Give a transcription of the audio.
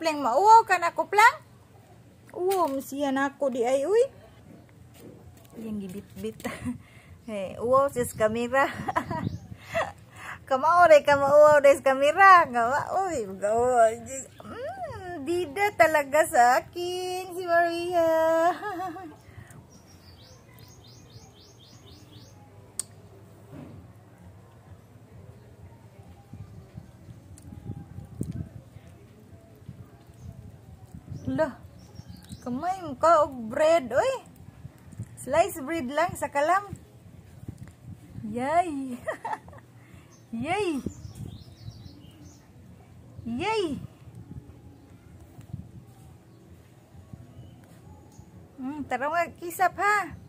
plang mauaw ka na ko plang. Uwom siya na ako di ay uy. Yung gibit-bit. hey, uaw sis kamera. kamao rin, kamao rin kamera. Gawa, uy, gawa. Mmm, dida talaga sa akin si Maria. Lah, kamay mo ka og oh, bread, oy. Slice bread lang sa kalam. Yay! Yay! Yay! Mm, tara mga kisap ha.